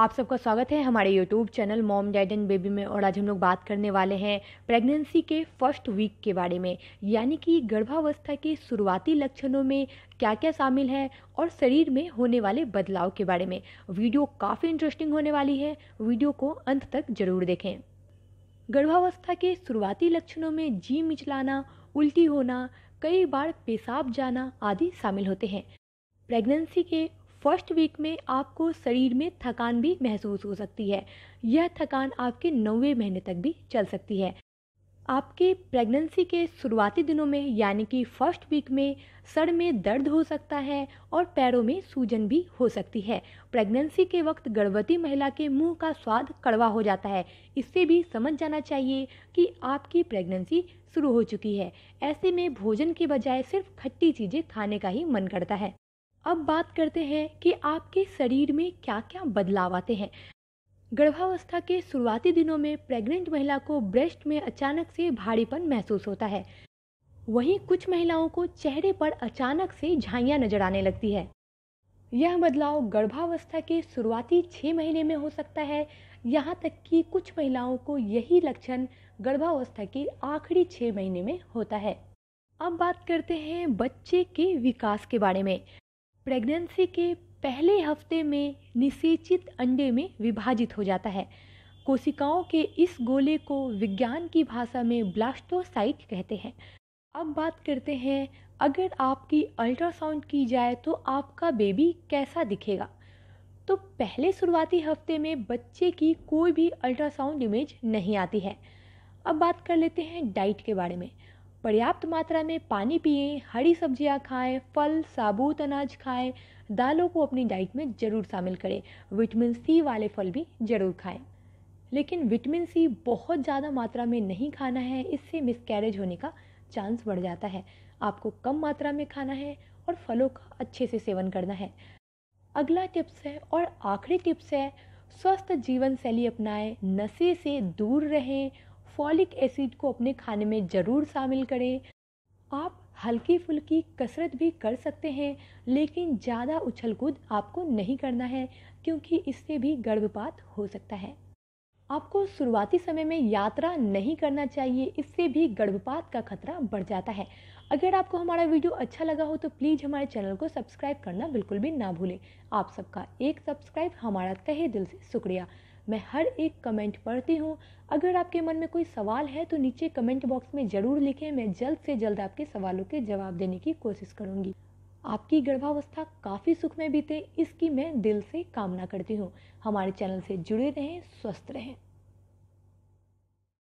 आप सबका स्वागत है हमारे YouTube channel mom dad and baby में और आज हम लोग बात करने वाले हैं प्रेगनेंसी के फर्स्ट वीक के बारे में यानी कि गर्भावस्था के शुरुआती लक्षणों में क्या क्या शामिल है और शरीर में होने वाले बदलाव के बारे में वीडियो काफ़ी इंटरेस्टिंग होने वाली है वीडियो को अंत तक जरूर देखें गर्भावस्था के शुरुआती लक्षणों में जी मिचलाना उल्टी होना कई बार पेशाब जाना आदि शामिल होते हैं प्रेगनेंसी के फर्स्ट वीक में आपको शरीर में थकान भी महसूस हो सकती है यह थकान आपके नौवे महीने तक भी चल सकती है आपके प्रेगनेंसी के शुरुआती दिनों में यानी कि फर्स्ट वीक में सर में दर्द हो सकता है और पैरों में सूजन भी हो सकती है प्रेगनेंसी के वक्त गर्भवती महिला के मुंह का स्वाद कड़वा हो जाता है इससे भी समझ जाना चाहिए कि आपकी प्रेगनेंसी शुरू हो चुकी है ऐसे में भोजन के बजाय सिर्फ खट्टी चीज़ें खाने का ही मन करता है अब बात करते हैं कि आपके शरीर में क्या क्या बदलाव आते हैं गर्भावस्था के शुरुआती दिनों में प्रेग्नेंट महिला को ब्रेस्ट में अचानक से भारीपन महसूस होता है वहीं कुछ महिलाओं को चेहरे पर अचानक से झाइयाँ नजर आने लगती है यह बदलाव गर्भावस्था के शुरुआती छः महीने में हो सकता है यहाँ तक कि कुछ महिलाओं को यही लक्षण गर्भावस्था के आखिरी छः महीने में होता है अब बात करते हैं बच्चे के विकास के बारे में प्रेगनेंसी के पहले हफ्ते में निषेचित अंडे में विभाजित हो जाता है कोशिकाओं के इस गोले को विज्ञान की भाषा में ब्लास्टोसाइट कहते हैं अब बात करते हैं अगर आपकी अल्ट्रासाउंड की जाए तो आपका बेबी कैसा दिखेगा तो पहले शुरुआती हफ्ते में बच्चे की कोई भी अल्ट्रासाउंड इमेज नहीं आती है अब बात कर लेते हैं डाइट के बारे में पर्याप्त मात्रा में पानी पिए हरी सब्जियां खाएं फल साबुत अनाज खाएं दालों को अपनी डाइट में ज़रूर शामिल करें विटामिन सी वाले फल भी ज़रूर खाएं लेकिन विटामिन सी बहुत ज़्यादा मात्रा में नहीं खाना है इससे मिसकैरेज होने का चांस बढ़ जाता है आपको कम मात्रा में खाना है और फलों का अच्छे से सेवन करना है अगला टिप्स है और आखिरी टिप्स है स्वस्थ जीवन शैली अपनाएं नशे से दूर रहें फॉलिक एसिड को अपने खाने में ज़रूर शामिल करें आप हल्की फुल्की कसरत भी कर सकते हैं लेकिन ज़्यादा उछल कूद आपको नहीं करना है क्योंकि इससे भी गर्भपात हो सकता है आपको शुरुआती समय में यात्रा नहीं करना चाहिए इससे भी गर्भपात का खतरा बढ़ जाता है अगर आपको हमारा वीडियो अच्छा लगा हो तो प्लीज़ हमारे चैनल को सब्सक्राइब करना बिल्कुल भी ना भूलें आप सबका एक सब्सक्राइब हमारा तहे दिल से शुक्रिया मैं हर एक कमेंट पढ़ती हूँ अगर आपके मन में कोई सवाल है तो नीचे कमेंट बॉक्स में ज़रूर लिखें मैं जल्द से जल्द आपके सवालों के जवाब देने की कोशिश करूँगी आपकी गर्भावस्था काफ़ी सुख में बीते इसकी मैं दिल से कामना करती हूँ हमारे चैनल से जुड़े रहें स्वस्थ रहें